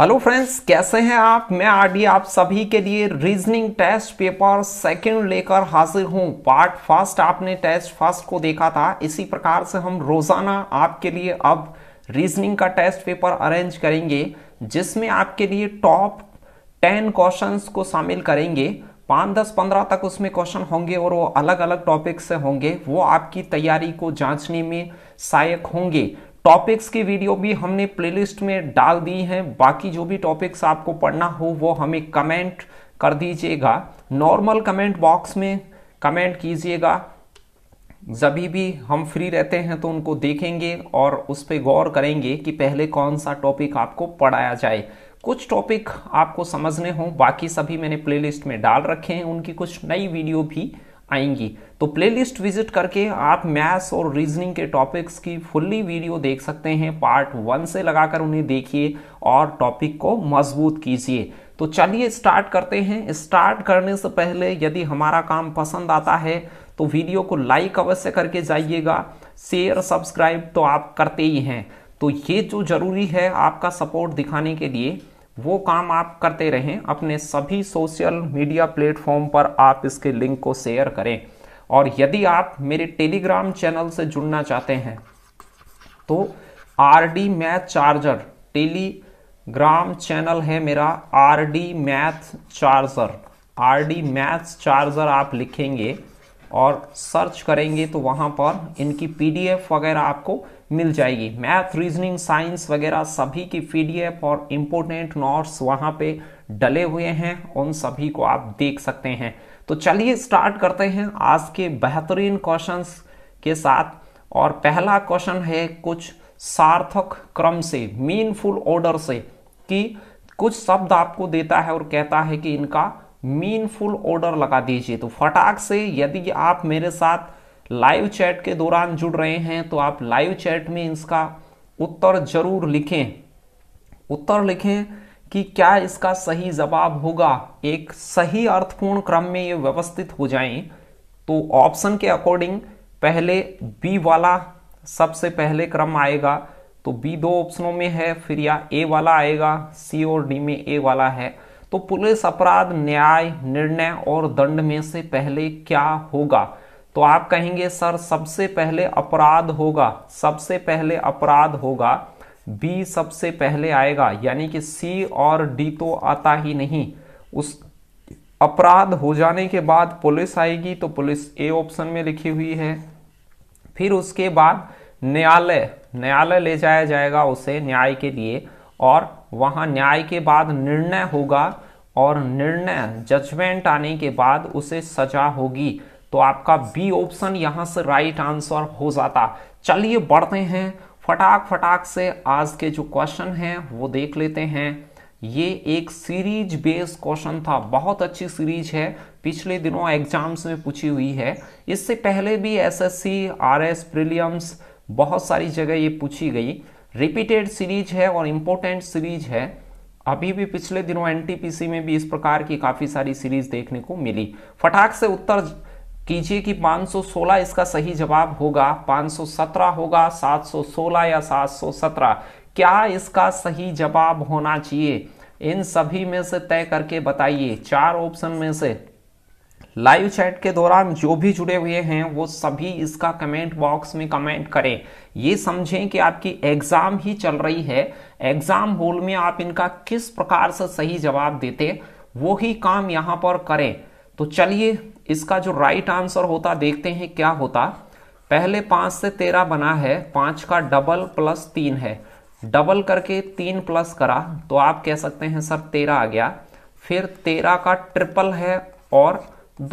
hello friends कैसे हैं आप मैं आरडी आप सभी के लिए रीजनिंग टेस्ट पेपर सेकंड लेकर हाजिर हूं पार्ट फर्स्ट आपने टेस्ट फर्स्ट को देखा था इसी प्रकार से हम रोजाना आपके लिए अब रीजनिंग का टेस्ट पेपर अरेंज करेंगे जिसमें आपके लिए टॉप टेन क्वेश्चंस को शामिल करेंगे पाँच दस पंद्रह तक उसमें क्वेश्चन होंगे और वो अलग अलग टॉपिक से होंगे वो आपकी तैयारी को जांचने में सहायक होंगे टॉपिक्स की वीडियो भी हमने प्लेलिस्ट में डाल दी हैं बाकी जो भी टॉपिक्स आपको पढ़ना हो वो हमें कमेंट कर दीजिएगा नॉर्मल कमेंट बॉक्स में कमेंट कीजिएगा जब भी हम फ्री रहते हैं तो उनको देखेंगे और उस पर गौर करेंगे कि पहले कौन सा टॉपिक आपको पढ़ाया जाए कुछ टॉपिक आपको समझने हों बाकी सभी मैंने प्लेलिस्ट में डाल रखे हैं उनकी कुछ नई वीडियो भी आएंगी तो प्लेलिस्ट विजिट करके आप मैथ्स और रीजनिंग के टॉपिक्स की फुल्ली वीडियो देख सकते हैं पार्ट वन से लगाकर उन्हें देखिए और टॉपिक को मजबूत कीजिए तो चलिए स्टार्ट करते हैं स्टार्ट करने से पहले यदि हमारा काम पसंद आता है तो वीडियो को लाइक अवश्य करके जाइएगा शेयर सब्सक्राइब तो आप करते ही हैं तो ये जो जरूरी है आपका सपोर्ट दिखाने के लिए वो काम आप करते रहें अपने सभी सोशल मीडिया प्लेटफॉर्म पर आप इसके लिंक को शेयर करें और यदि आप मेरे टेलीग्राम चैनल से जुड़ना चाहते हैं तो R D math charger Telegram channel है मेरा R D math charger R D math charger आप लिखेंगे और सर्च करेंगे तो वहाँ पर इनकी पीडीएफ वगैरह आपको मिल जाएगी मैथ रीजनिंग साइंस वगैरह सभी की पीडीएफ और इम्पोर्टेंट नोट्स वहाँ पे डले हुए हैं उन सभी को आप देख सकते हैं तो चलिए स्टार्ट करते हैं आज के बेहतरीन क्वेश्चंस के साथ और पहला क्वेश्चन है कुछ सार्थक क्रम से मीनफुल ऑर्डर से कि कुछ शब्द आपको देता है और कहता है कि इनका मीनफुल ऑर्डर लगा दीजिए तो फटाक से यदि आप मेरे साथ लाइव चैट के दौरान जुड़ रहे हैं तो आप लाइव चैट में इसका उत्तर जरूर लिखें उत्तर लिखें कि क्या इसका सही जवाब होगा एक सही अर्थपूर्ण क्रम में ये व्यवस्थित हो जाएं तो ऑप्शन के अकॉर्डिंग पहले बी वाला सबसे पहले क्रम आएगा तो बी दो ऑप्शनों में है फिर या ए वाला आएगा सी और डी में ए वाला है तो पुलिस अपराध न्याय निर्णय और दंड में से पहले क्या होगा तो आप कहेंगे सर सबसे पहले अपराध होगा सबसे पहले अपराध होगा बी सबसे पहले आएगा यानी कि सी और डी तो आता ही नहीं उस अपराध हो जाने के बाद पुलिस आएगी तो पुलिस ए ऑप्शन में लिखी हुई है फिर उसके बाद न्यायालय न्यायालय ले जाया जाएगा उसे न्याय के लिए और वहां न्याय के बाद निर्णय होगा और निर्णय जजमेंट आने के बाद उसे सजा होगी तो आपका बी ऑप्शन यहां से राइट आंसर हो जाता चलिए बढ़ते हैं फटाक फटाक से आज के जो क्वेश्चन हैं वो देख लेते हैं ये एक सीरीज बेस्ड क्वेश्चन था बहुत अच्छी सीरीज है पिछले दिनों एग्जाम्स में पूछी हुई है इससे पहले भी एसएससी आरएस प्रीलियम्स बहुत सारी जगह ये पूछी गई रिपीटेड सीरीज है और इम्पोर्टेंट सीरीज है अभी भी पिछले दिनों एनटीपीसी में भी इस प्रकार की काफ़ी सारी सीरीज देखने को मिली फटाक से उत्तर कीजिए कि 516 इसका सही जवाब होगा 517 होगा 716 या 717 क्या इसका सही जवाब होना चाहिए इन सभी में से तय करके बताइए चार ऑप्शन में से लाइव चैट के दौरान जो भी जुड़े हुए हैं वो सभी इसका कमेंट बॉक्स में कमेंट करें ये समझें कि आपकी एग्जाम ही चल रही है एग्जाम हॉल में आप इनका किस प्रकार से सही जवाब देते वो ही काम यहाँ पर करें तो चलिए इसका जो राइट आंसर होता देखते हैं क्या होता पहले पांच से तेरह बना है पांच का डबल प्लस तीन है डबल करके तीन प्लस करा तो आप कह सकते हैं सर तेरह आ गया फिर तेरह का ट्रिपल है और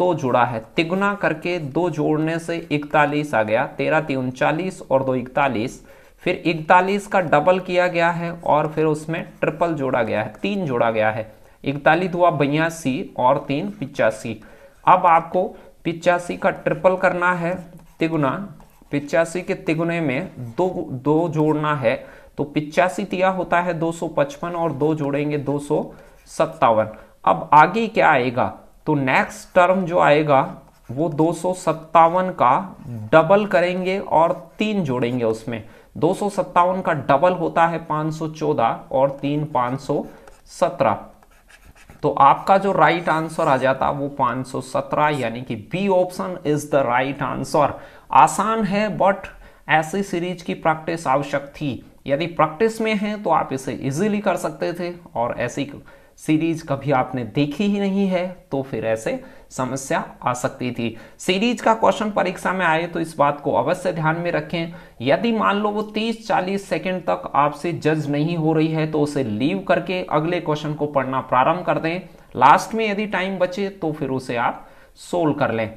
दो जुड़ा है तिगुना करके दो जोड़ने से इकतालीस आ गया तेरह तीन उनचालीस और दो इकतालीस फिर इकतालीस का डबल किया गया है और फिर उसमें ट्रिपल जोड़ा गया है तीन जोड़ा गया है इकतालीस हुआ बयासी और तीन पिचासी अब आपको पिचासी का ट्रिपल करना है तिगुना पिचासी के तिगुने में दो दो जोड़ना है तो पिचासी दिया होता है 255 और दो जोड़ेंगे दो अब आगे क्या आएगा तो नेक्स्ट टर्म जो आएगा वो दो का डबल करेंगे और तीन जोड़ेंगे उसमें दो का डबल होता है 514 और तीन सत्रह तो आपका जो राइट आंसर आ जाता वो 517 यानी कि B option is the right answer आसान है बट ऐसी सीरीज की प्रैक्टिस आवश्यक थी यदि प्रैक्टिस में है तो आप इसे इजीली कर सकते थे और ऐसी सीरीज कभी आपने देखी ही नहीं है तो फिर ऐसे समस्या आ सकती थी सीरीज का क्वेश्चन परीक्षा में आए तो इस बात को अवश्य ध्यान में रखें यदि मान लो वो 30-40 सेकंड तक आपसे जज नहीं हो रही है तो उसे लीव करके अगले क्वेश्चन को पढ़ना प्रारंभ कर दें लास्ट में यदि टाइम बचे तो फिर उसे आप सोल्व कर लें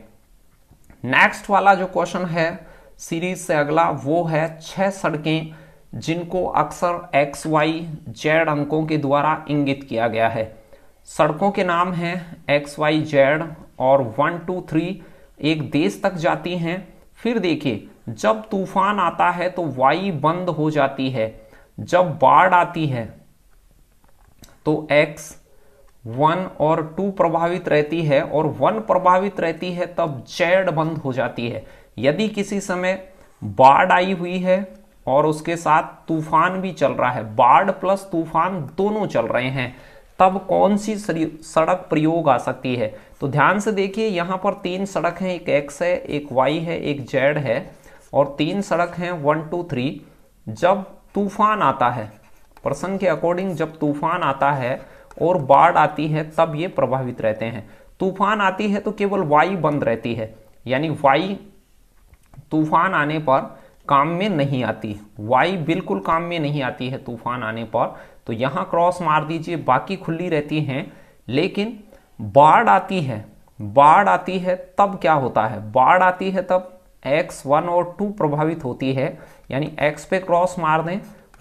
नेक्स्ट वाला जो क्वेश्चन है सीरीज से अगला वो है छह सड़कें जिनको अक्सर एक्स वाई जेड अंकों के द्वारा इंगित किया गया है सड़कों के नाम हैं एक्स वाई जेड और वन टू थ्री एक देश तक जाती हैं फिर देखिए जब तूफान आता है तो वाई बंद हो जाती है जब बाढ़ आती है तो एक्स वन और टू प्रभावित रहती है और वन प्रभावित रहती है तब जेड बंद हो जाती है यदि किसी समय बाढ़ आई हुई है और उसके साथ तूफान भी चल रहा है बाढ़ प्लस तूफान दोनों चल रहे हैं तब कौन सी सड़क प्रयोग आ सकती है तो ध्यान से देखिए यहाँ पर तीन सड़क हैं एक एक्स है एक वाई है एक जेड है और तीन सड़क हैं वन टू थ्री जब तूफान आता है पर्सन के अकॉर्डिंग जब तूफान आता है और बाढ़ आती है तब ये प्रभावित रहते हैं तूफान आती है तो केवल वाई बंद रहती है यानी वाई तूफान आने पर काम में नहीं आती वाई बिल्कुल काम में नहीं आती है तूफान आने पर तो यहाँ क्रॉस मार दीजिए बाकी खुली रहती हैं लेकिन बाढ़ आती है बाढ़ आती है तब क्या होता है बाढ़ आती है तब एक्स वन और टू प्रभावित होती है यानी एक्स पे क्रॉस मार दें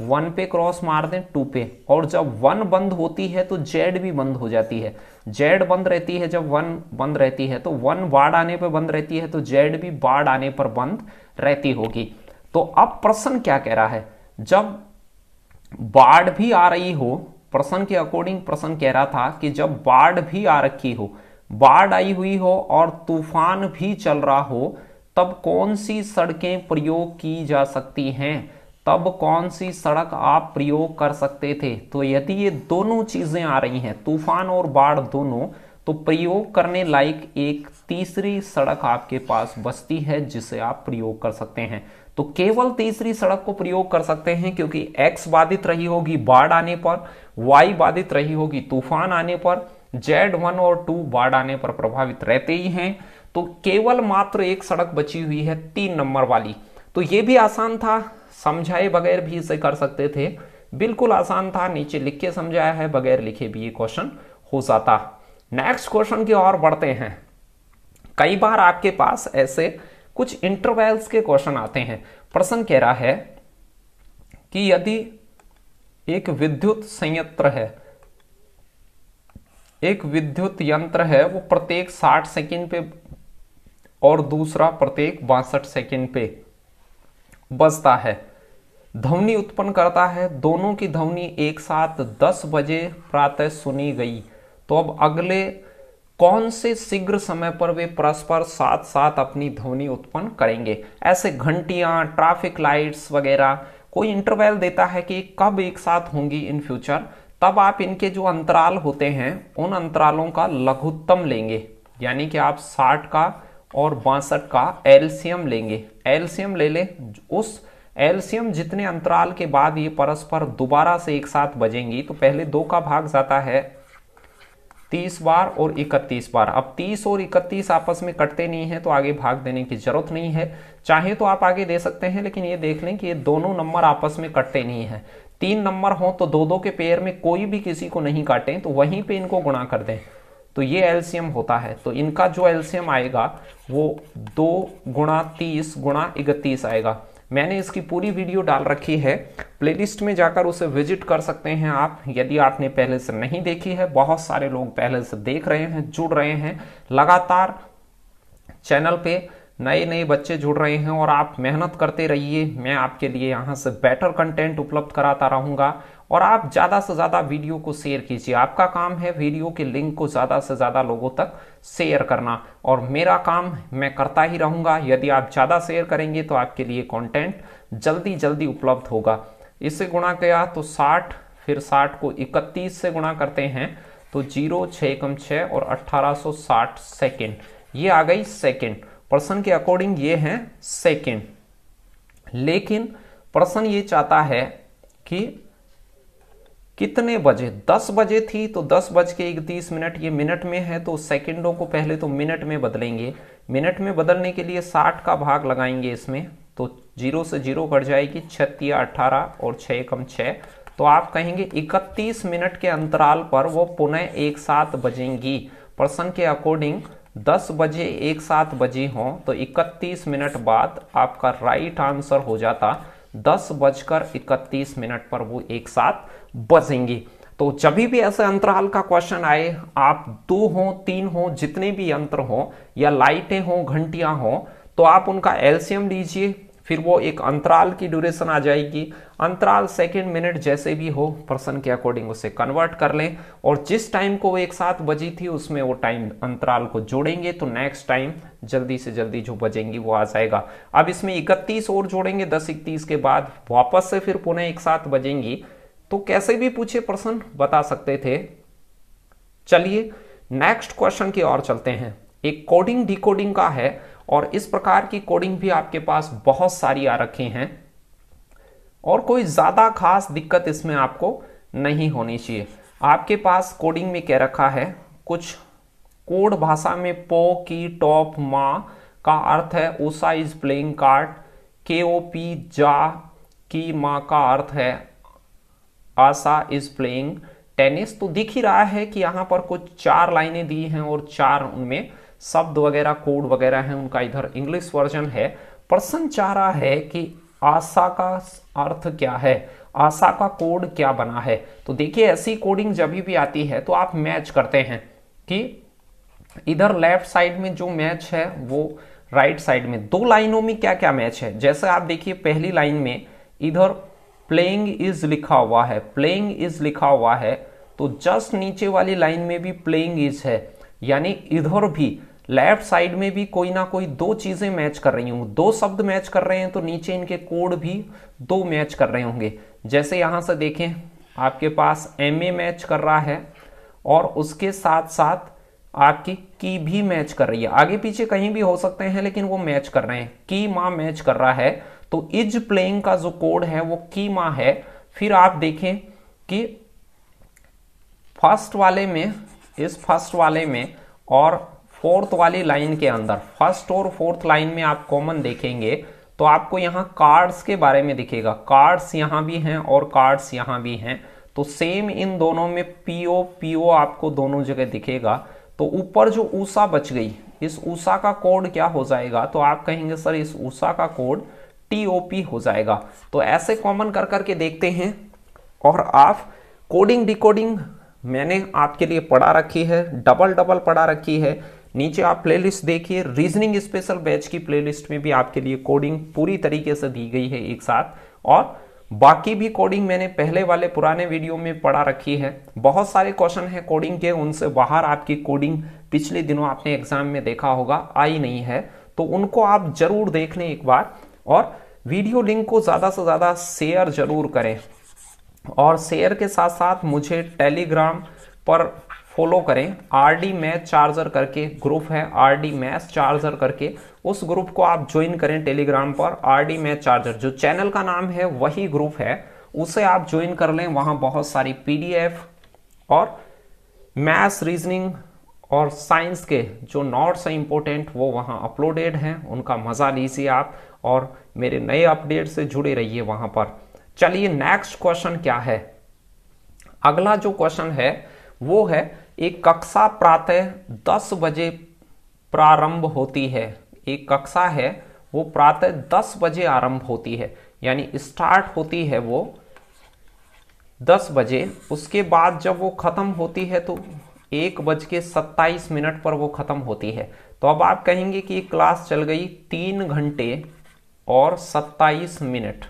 वन पे क्रॉस मार दें टू पे और जब वन बंद होती है तो जेड भी बंद हो जाती है जेड बंद रहती है जब वन बंद रहती है तो वन बाढ़ आने पर बंद रहती है तो जेड भी बाढ़ आने पर बंद रहती होगी तो अब प्रश्न क्या कह रहा है जब बाढ़ भी आ रही हो प्रश्न के अकॉर्डिंग प्रश्न कह रहा था कि जब बाढ़ भी आ रखी हो बाढ़ आई हुई हो और तूफान भी चल रहा हो तब कौन सी सड़कें प्रयोग की जा सकती हैं तब कौन सी सड़क आप प्रयोग कर सकते थे तो यदि ये दोनों चीज़ें आ रही हैं तूफान और बाढ़ दोनों तो प्रयोग करने लायक एक तीसरी सड़क आपके पास बचती है जिसे आप प्रयोग कर सकते हैं तो केवल तीसरी सड़क को प्रयोग कर सकते हैं क्योंकि एक्स बाधित रही होगी बाढ़ आने पर वाई बाधित रही होगी तूफान आने पर जेड वन और टू बाढ़ आने पर प्रभावित रहते ही हैं तो केवल मात्र एक सड़क बची हुई है तीन नंबर वाली तो ये भी आसान था समझाए बगैर भी इसे कर सकते थे बिल्कुल आसान था नीचे लिख के समझाया है बगैर लिखे भी ये क्वेश्चन हो जाता नेक्स्ट क्वेश्चन की ओर बढ़ते हैं कई बार आपके पास ऐसे कुछ इंटरवल्स के क्वेश्चन आते हैं प्रश्न कह रहा है कि यदि एक विद्युत संयंत्र है एक विद्युत यंत्र है वो प्रत्येक 60 सेकंड पे और दूसरा प्रत्येक बासठ सेकंड पे बजता है ध्वनि उत्पन्न करता है दोनों की ध्वनि एक साथ 10 बजे प्रातः सुनी गई तो अब अगले कौन से शीघ्र समय पर वे परस्पर साथ साथ अपनी ध्वनि उत्पन्न करेंगे ऐसे घंटियां ट्रैफिक लाइट्स वगैरह कोई इंटरवल देता है कि कब एक साथ होंगी इन फ्यूचर तब आप इनके जो अंतराल होते हैं उन अंतरालों का लघुत्तम लेंगे यानी कि आप 60 का और बासठ का एल्सियम लेंगे एल्सियम ले ले उस एल्सियम जितने अंतराल के बाद ये परस्पर दोबारा से एक साथ बजेंगी तो पहले दो का भाग जाता है तीस बार और इकतीस बार अब तीस और इकतीस आपस में कटते नहीं है तो आगे भाग देने की जरूरत नहीं है चाहे तो आप आगे दे सकते हैं लेकिन ये देख लें कि ये दोनों नंबर आपस में कटते नहीं है तीन नंबर हों तो दो दो के पेयर में कोई भी किसी को नहीं काटें तो वहीं पे इनको गुणा कर दें तो ये एल्सियम होता है तो इनका जो एल्सियम आएगा वो दो गुणा तीस गुणा इकतीस आएगा मैंने इसकी पूरी वीडियो डाल रखी है प्लेलिस्ट में जाकर उसे विजिट कर सकते हैं आप यदि आपने पहले से नहीं देखी है बहुत सारे लोग पहले से देख रहे हैं जुड़ रहे हैं लगातार चैनल पे नए नए बच्चे जुड़ रहे हैं और आप मेहनत करते रहिए मैं आपके लिए यहाँ से बेटर कंटेंट उपलब्ध कराता रहूँगा और आप ज़्यादा से ज़्यादा वीडियो को शेयर कीजिए आपका काम है वीडियो के लिंक को ज़्यादा से ज़्यादा लोगों तक शेयर करना और मेरा काम मैं करता ही रहूँगा यदि आप ज़्यादा शेयर करेंगे तो आपके लिए कंटेंट जल्दी जल्दी उपलब्ध होगा इससे गुणा किया तो 60 फिर 60 को 31 से गुणा करते हैं तो जीरो छः कम छः और 1860 सेकेंड ये आ गई सेकेंड पर्सन के अकॉर्डिंग ये है सेकेंड लेकिन पर्सन ये चाहता है कि कितने बजे 10 बजे थी तो दस बज के इकतीस मिनट ये मिनट में है तो सेकंडों को पहले तो मिनट में बदलेंगे मिनट में बदलने के लिए 60 का भाग लगाएंगे इसमें तो जीरो से जीरो कट जाएगी छत्तीस अठारह और छः कम छः तो आप कहेंगे 31 मिनट के अंतराल पर वो पुनः एक साथ बजेंगी पर्सन के अकॉर्डिंग दस बजे एक साथ बजी हो तो इकतीस मिनट बाद आपका राइट आंसर हो जाता दस बजकर इकतीस मिनट पर वो एक साथ बचेंगी तो जब भी ऐसे अंतराल का क्वेश्चन आए आप दो हो तीन हो जितने भी यंत्र हो या लाइटें हो घंटियां हो तो आप उनका एल्सियम लीजिए फिर वो एक अंतराल की ड्यूरेशन आ जाएगी अंतराल सेकेंड मिनट जैसे भी हो पर्सन के अकॉर्डिंग उसे कन्वर्ट कर लें और जिस टाइम को वो एक साथ बजी थी उसमें वो टाइम अंतराल को जोड़ेंगे तो नेक्स्ट टाइम जल्दी से जल्दी जो बजेंगी वो आ जाएगा अब इसमें इकतीस और जोड़ेंगे दस इकतीस के बाद वापस से फिर पुनः एक साथ बजेंगी तो कैसे भी पूछे प्रश्न बता सकते थे चलिए नेक्स्ट क्वेश्चन की ओर चलते हैं एक कोडिंग डिकोडिंग का है और इस प्रकार की कोडिंग भी आपके पास बहुत सारी आ रखी हैं और कोई ज़्यादा खास दिक्कत इसमें आपको नहीं होनी चाहिए आपके पास कोडिंग में क्या रखा है कुछ कोड भाषा में पो की टॉप माँ का अर्थ है उषा इज प्लेइंग कार्ड के ओ पी जा की माँ का अर्थ है आशा इज प्लेइंग टेनिस तो दिख ही रहा है कि यहाँ पर कुछ चार लाइनें दी हैं और चार उनमें शब्द वगैरह कोड वगैरह हैं उनका इधर इंग्लिश वर्जन है प्रश्न चाह रहा है कि आशा का अर्थ क्या है आशा का कोड क्या बना है तो देखिए ऐसी कोडिंग जब भी आती है तो आप मैच करते हैं कि इधर लेफ्ट साइड में जो मैच है वो राइट right साइड में दो लाइनों में क्या क्या मैच है जैसे आप देखिए पहली लाइन में इधर प्लेइंग इज लिखा हुआ है प्लेइंग इज लिखा हुआ है तो जस्ट नीचे वाली लाइन में भी प्लेइंग इज है यानी इधर भी लेफ्ट साइड में भी कोई ना कोई दो चीजें मैच कर रही हूं दो शब्द मैच कर रहे हैं तो नीचे इनके कोड भी दो मैच कर रहे होंगे जैसे यहां से देखें आपके पास एम ए मैच कर रहा है और उसके साथ साथ आपकी की भी मैच कर रही है आगे पीछे कहीं भी हो सकते हैं लेकिन वो मैच कर रहे हैं की माँ मैच कर रहा है तो इज प्लेइंग का जो कोड है वो की माँ है फिर आप देखें कि फर्स्ट वाले में इस फर्स्ट वाले में और फोर्थ वाली लाइन के अंदर फर्स्ट और फोर्थ लाइन में आप कॉमन देखेंगे तो आपको यहाँ कार्ड्स के बारे में दिखेगा कार्ड्स यहाँ भी हैं और कार्ड्स यहाँ भी हैं तो सेम इन दोनों में पीओ पीओ आपको दोनों जगह दिखेगा तो ऊपर जो ऊषा बच गई इस ऊषा का कोड क्या हो जाएगा तो आप कहेंगे सर इस ऊषा का कोड टी हो जाएगा तो ऐसे कॉमन कर करके देखते हैं और आप कोडिंग डिकोडिंग मैंने आपके लिए पढ़ा रखी है डबल डबल पढ़ा रखी है नीचे आप प्लेलिस्ट देखिए रीजनिंग स्पेशल बैच की प्लेलिस्ट में भी आपके लिए कोडिंग पूरी तरीके से दी गई है एक साथ और बाकी भी कोडिंग मैंने पहले वाले पुराने वीडियो में पढ़ा रखी है बहुत सारे क्वेश्चन है कोडिंग के उनसे बाहर आपकी कोडिंग पिछले दिनों आपने एग्जाम में देखा होगा आई नहीं है तो उनको आप जरूर देख लें एक बार और वीडियो लिंक को ज़्यादा से ज़्यादा शेयर जरूर करें और शेयर के साथ साथ मुझे टेलीग्राम पर फॉलो करें आर डी मैथ चार्जर करके ग्रुप है आर डी मैथ चार्जर करके उस ग्रुप को आप ज्वाइन करें टेलीग्राम पर आर डी मैथ चार्जर जो चैनल का नाम है वही ग्रुप है उसे आप ज्वाइन कर लें वहाँ बहुत सारी पीडीएफ और मैथ्स रीजनिंग और साइंस के जो नोट्स हैं इंपॉर्टेंट वो वहाँ अपलोडेड हैं उनका मज़ा लीजिए आप और मेरे नए अपडेट से जुड़े रहिए वहां पर चलिए नेक्स्ट क्वेश्चन क्या है अगला जो क्वेश्चन है वो है एक कक्षा प्रातः 10 बजे प्रारंभ होती है एक कक्षा है वो प्रातः 10 बजे आरंभ होती है यानी स्टार्ट होती है वो 10 बजे उसके बाद जब वो ख़त्म होती है तो एक बज के सत्ताईस मिनट पर वो ख़त्म होती है तो अब आप कहेंगे कि क्लास चल गई तीन घंटे और 27 मिनट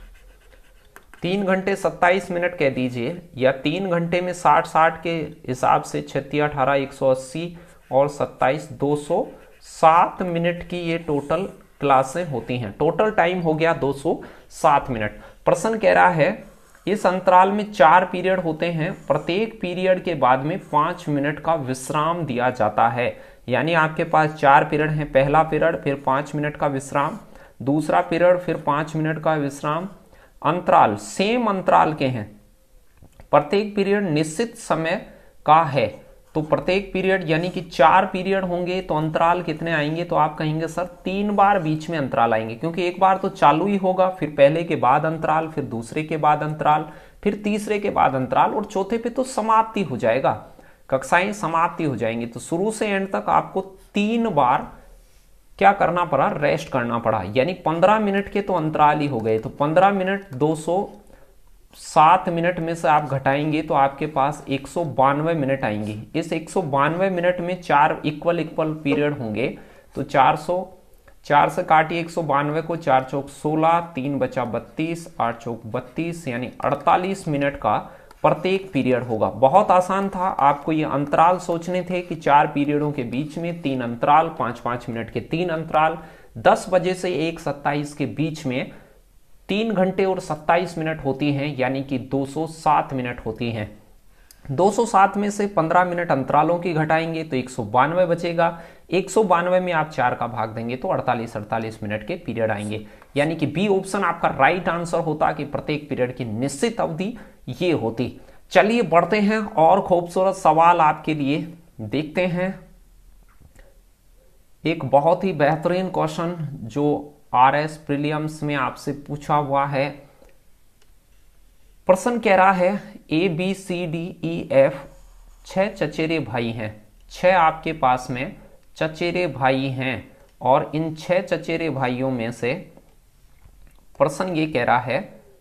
तीन घंटे 27 मिनट कह दीजिए या तीन घंटे में 60 60 के हिसाब से छत्तीस अठारह एक और 27 207 मिनट की ये टोटल क्लासें होती हैं टोटल टाइम हो गया 207 मिनट प्रश्न कह रहा है इस अंतराल में चार पीरियड होते हैं प्रत्येक पीरियड के बाद में पाँच मिनट का विश्राम दिया जाता है यानी आपके पास चार पीरियड हैं पहला पीरियड फिर पाँच मिनट का विश्राम दूसरा पीरियड फिर पांच मिनट का विश्राम अंतराल सेम अंतराल के हैं प्रत्येक पीरियड निश्चित समय का है तो प्रत्येक पीरियड यानी कि चार पीरियड होंगे तो अंतराल कितने आएंगे तो आप कहेंगे सर तीन बार बीच में अंतराल आएंगे क्योंकि एक बार तो चालू ही होगा फिर पहले के बाद अंतराल फिर दूसरे के बाद अंतराल फिर तीसरे के बाद अंतराल और चौथे पे तो समाप्ति हो जाएगा कक्षाएं समाप्ति हो जाएंगी तो शुरू से एंड तक आपको तीन बार क्या करना पड़ा रेस्ट करना पड़ा यानी 15 मिनट के तो अंतराल ही हो गए तो 15 मिनट 207 मिनट में से आप घटाएंगे तो आपके पास एक मिनट आएंगे इस एक मिनट में चार इक्वल इक्वल पीरियड होंगे तो 400 चार से काटिए एक को चार चौक सोलह तीन बचा बत्तीस आठ चौक बत्तीस यानी अड़तालीस मिनट का प्रत्येक पीरियड होगा बहुत आसान था आपको ये अंतराल सोचने थे कि चार पीरियडों के बीच में तीन अंतराल पांच पांच मिनट के तीन अंतराल दस बजे से एक सत्ताईस के बीच में तीन घंटे और सत्ताईस मिनट होती हैं यानी कि 207 मिनट होती हैं 207 में से 15 मिनट अंतरालों की घटाएंगे तो एक बचेगा एक सौ बानवे में आप चार का भाग देंगे तो अड़तालीस अड़तालीस मिनट के पीरियड आएंगे यानी कि बी ऑप्शन आपका राइट आंसर होता कि प्रत्येक पीरियड की निश्चित अवधि ये होती चलिए बढ़ते हैं और खूबसूरत सवाल आपके लिए देखते हैं एक बहुत ही बेहतरीन क्वेश्चन जो आर एस प्रिलियम्स में आपसे पूछा हुआ है प्रश्न कह रहा है A B C D E F छह चचेरे भाई हैं छह आपके पास में चचेरे भाई हैं और इन छह चचेरे भाइयों में से प्रश्न ये कह रहा है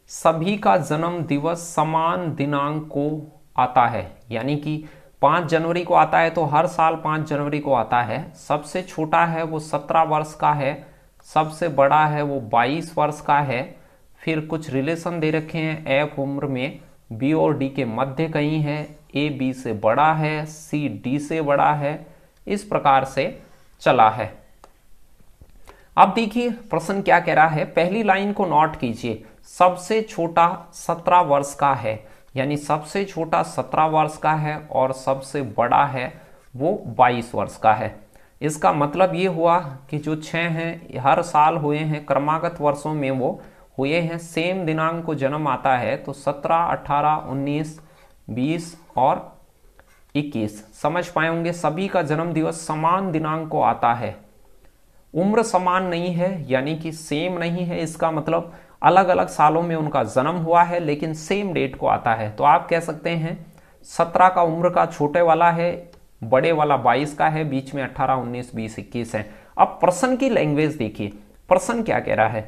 सभी का जन्म दिवस समान दिनांक को आता है यानी कि पाँच जनवरी को आता है तो हर साल पाँच जनवरी को आता है सबसे छोटा है वो सत्रह वर्ष का है सबसे बड़ा है वो बाईस वर्ष का है फिर कुछ रिलेशन दे रखे हैं एफ उम्र में बी और डी के मध्य कहीं है ए बी से बड़ा है सी डी से बड़ा है इस प्रकार से चला है अब देखिए प्रश्न क्या कह रहा है पहली लाइन को नोट कीजिए सबसे छोटा सत्रह वर्ष का है यानी सबसे छोटा सत्रह वर्ष का है और सबसे बड़ा है वो बाईस वर्ष का है इसका मतलब ये हुआ कि जो छः हैं हर साल हुए हैं क्रमागत वर्षों में वो हुए हैं सेम दिनांक को जन्म आता है तो सत्रह अठारह उन्नीस बीस और इक्कीस समझ पाए होंगे सभी का जन्म दिवस समान दिनांक को आता है उम्र समान नहीं है यानी कि सेम नहीं है इसका मतलब अलग अलग सालों में उनका जन्म हुआ है लेकिन सेम डेट को आता है तो आप कह सकते हैं सत्रह का उम्र का छोटे वाला है बड़े वाला बाईस का है बीच में अट्ठारह उन्नीस बीस इक्कीस है अब प्रश्न की लैंग्वेज देखिए प्रश्न क्या कह रहा है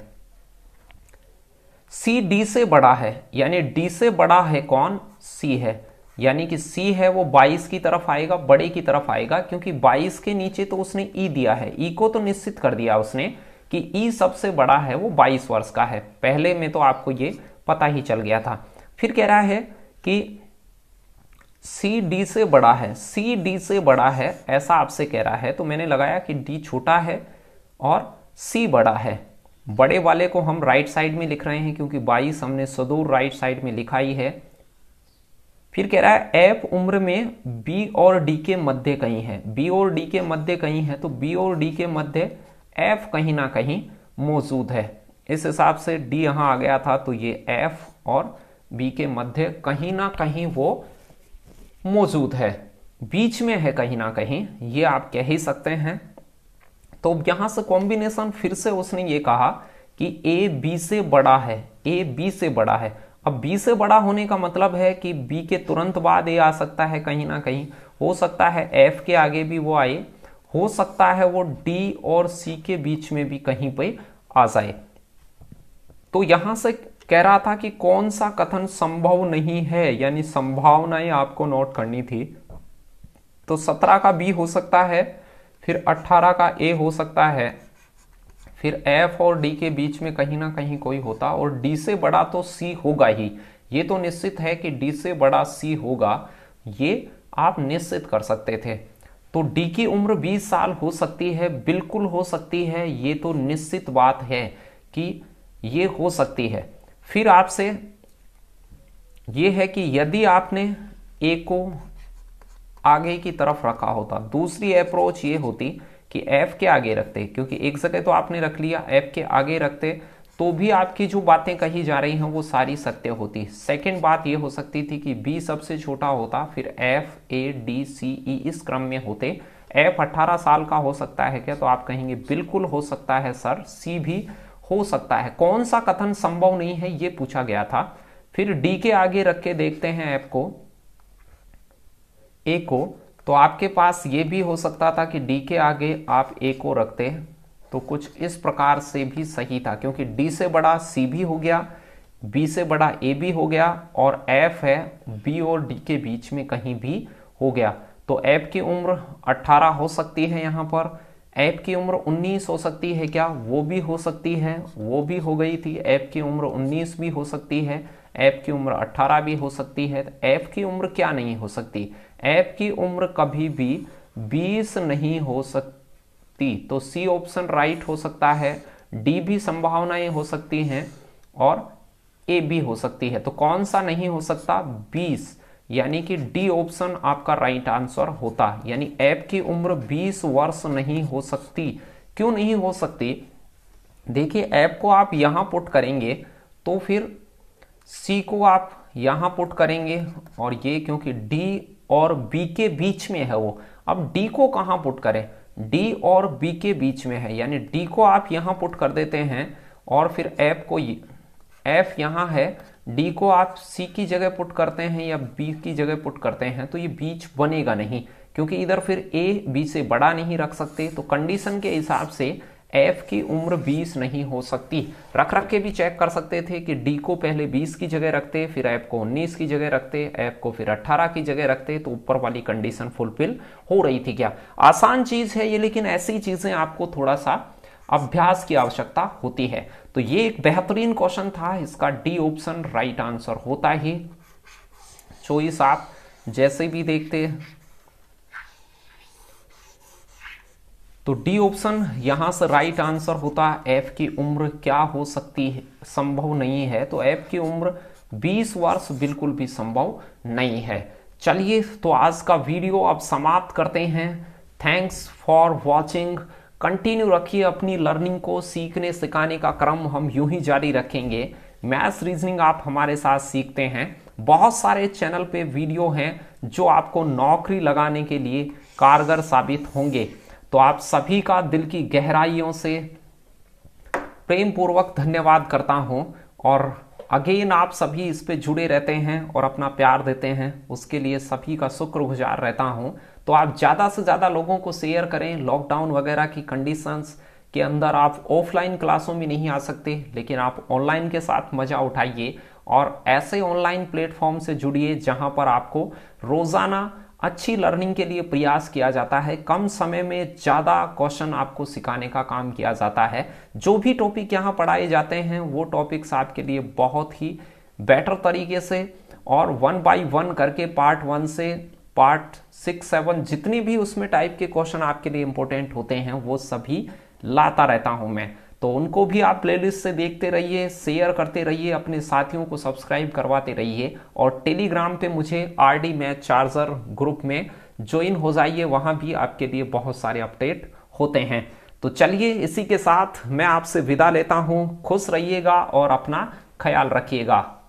सी डी से बड़ा है यानी डी से बड़ा है कौन सी है यानी कि सी है वो 22 की तरफ आएगा बड़े की तरफ आएगा क्योंकि 22 के नीचे तो उसने ई e दिया है ई e को तो निश्चित कर दिया उसने कि ई e सबसे बड़ा है वो 22 वर्ष का है पहले में तो आपको ये पता ही चल गया था फिर कह रहा है कि सी डी से बड़ा है सी डी से बड़ा है ऐसा आपसे कह रहा है तो मैंने लगाया कि डी छोटा है और सी बड़ा है बड़े वाले को हम राइट साइड में लिख रहे हैं क्योंकि 22 हमने सदूर राइट साइड में लिखा ही है फिर कह रहा है एफ उम्र में बी और डी के मध्य कहीं है बी और डी के मध्य कहीं है तो बी और डी के मध्य एफ कहीं ना कहीं मौजूद है इस हिसाब से डी यहां आ गया था तो ये एफ और बी के मध्य कहीं ना कहीं वो मौजूद है बीच में है कहीं ना कहीं ये आप कह ही सकते हैं तो यहां से कॉम्बिनेशन फिर से उसने ये कहा कि ए बी से बड़ा है ए बी से बड़ा है अब बी से बड़ा होने का मतलब है कि बी के तुरंत बाद ए आ सकता है कहीं ना कहीं हो सकता है एफ के आगे भी वो आए हो सकता है वो डी और सी के बीच में भी कहीं पर आ जाए तो यहां से कह रहा था कि कौन सा कथन संभव नहीं है यानी संभावनाएं आपको नोट करनी थी तो सत्रह का बी हो सकता है फिर अट्ठारह का ए हो सकता है फिर एफ और डी के बीच में कहीं ना कहीं कोई होता और डी से बड़ा तो सी होगा ही ये तो निश्चित है कि डी से बड़ा सी होगा ये आप निश्चित कर सकते थे तो डी की उम्र 20 साल हो सकती है बिल्कुल हो सकती है ये तो निश्चित बात है कि ये हो सकती है फिर आपसे ये है कि यदि आपने ए को आगे की तरफ रखा होता दूसरी अप्रोच ये होती कि एफ के आगे रखते क्योंकि एक जगह तो आपने रख लिया एफ के आगे रखते तो भी आपकी जो बातें कही जा रही हैं वो सारी सत्य होती सेकेंड बात ये हो सकती थी कि बी सबसे छोटा होता फिर एफ ए डी सी ई इस क्रम में होते एफ 18 साल का हो सकता है क्या तो आप कहेंगे बिल्कुल हो सकता है सर सी भी हो सकता है कौन सा कथन संभव नहीं है ये पूछा गया था फिर डी के आगे रख के देखते हैं एफ को ए को तो आपके पास ये भी हो सकता था कि डी के आगे आप ए को रखते हैं तो कुछ इस प्रकार से भी सही था क्योंकि डी से बड़ा सी भी हो गया बी से बड़ा ए भी हो गया और एफ है बी और डी के बीच में कहीं भी हो गया तो एफ की उम्र 18 हो सकती है यहाँ पर एफ की उम्र 19 हो सकती है क्या वो भी हो सकती है वो भी हो गई थी एफ की उम्र 19 भी हो सकती है ऐप की उम्र 18 भी हो सकती है ऐप तो की उम्र क्या नहीं हो सकती ऐप की उम्र कभी भी 20 नहीं हो सकती तो सी ऑप्शन राइट हो सकता है डी भी संभावनाएं हो सकती हैं और ए भी हो सकती है तो कौन सा नहीं हो सकता 20 यानी कि डी ऑप्शन आपका राइट आंसर होता यानी ऐप की उम्र 20 वर्ष नहीं हो सकती क्यों नहीं हो सकती देखिए ऐप को आप यहां पुट करेंगे तो फिर सी को आप यहाँ पुट करेंगे और ये क्योंकि डी और बी के बीच में है वो अब डी को कहाँ पुट करें डी और बी के बीच में है यानी डी को आप यहाँ पुट कर देते हैं और फिर एफ को एफ यहाँ है डी को आप सी की जगह पुट करते हैं या बी की जगह पुट करते हैं तो ये बीच बनेगा नहीं क्योंकि इधर फिर ए बी से बड़ा नहीं रख सकते तो कंडीशन के हिसाब से एफ की उम्र 20 नहीं हो सकती रख रख के भी चेक कर सकते थे कि डी को पहले 20 की जगह रखते फिर एफ को 19 की जगह रखते एफ को फिर 18 की जगह रखते तो ऊपर वाली कंडीशन फुलफिल हो रही थी क्या आसान चीज़ है ये लेकिन ऐसी चीज़ें आपको थोड़ा सा अभ्यास की आवश्यकता होती है तो ये एक बेहतरीन क्वेश्चन था इसका डी ऑप्शन राइट आंसर होता ही चोइस आप जैसे भी देखते तो डी ऑप्शन यहां से राइट आंसर होता है एफ की उम्र क्या हो सकती है संभव नहीं है तो एफ की उम्र 20 वर्ष बिल्कुल भी संभव नहीं है चलिए तो आज का वीडियो अब समाप्त करते हैं थैंक्स फॉर वॉचिंग कंटिन्यू रखिए अपनी लर्निंग को सीखने सिखाने का क्रम हम यूं ही जारी रखेंगे मैथ्स रीजनिंग आप हमारे साथ सीखते हैं बहुत सारे चैनल पे वीडियो हैं जो आपको नौकरी लगाने के लिए कारगर साबित होंगे तो आप सभी का दिल की गहराइयों से प्रेम पूर्वक धन्यवाद करता हूँ और अगेन आप सभी इस पे जुड़े रहते हैं और अपना प्यार देते हैं उसके लिए सभी का शुक्र गुजार रहता हूं तो आप ज़्यादा से ज़्यादा लोगों को शेयर करें लॉकडाउन वगैरह की कंडीशंस के अंदर आप ऑफलाइन क्लासों में नहीं आ सकते लेकिन आप ऑनलाइन के साथ मज़ा उठाइए और ऐसे ऑनलाइन प्लेटफॉर्म से जुड़िए जहां पर आपको रोज़ाना अच्छी लर्निंग के लिए प्रयास किया जाता है कम समय में ज़्यादा क्वेश्चन आपको सिखाने का काम किया जाता है जो भी टॉपिक यहाँ पढ़ाए जाते हैं वो टॉपिक्स आपके लिए बहुत ही बेटर तरीके से और वन बाई वन करके पार्ट वन से पार्ट सिक्स सेवन जितनी भी उसमें टाइप के क्वेश्चन आपके लिए इंपॉर्टेंट होते हैं वो सभी लाता रहता हूँ मैं तो उनको भी आप प्लेलिस्ट से देखते रहिए शेयर करते रहिए अपने साथियों को सब्सक्राइब करवाते रहिए और टेलीग्राम पे मुझे R D match charger group में ज्वाइन हो जाइए वहाँ भी आपके लिए बहुत सारे अपडेट होते हैं तो चलिए इसी के साथ मैं आपसे विदा लेता हूँ खुश रहिएगा और अपना ख्याल रखिएगा